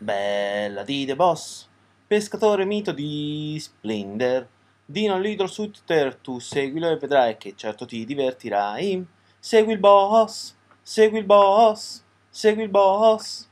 Bella di The Boss, pescatore mito di Splinter, Dino Lidl Suit Twitter, tu seguilo e vedrai che certo ti divertirai. Segui il boss, segui il boss, segui il boss.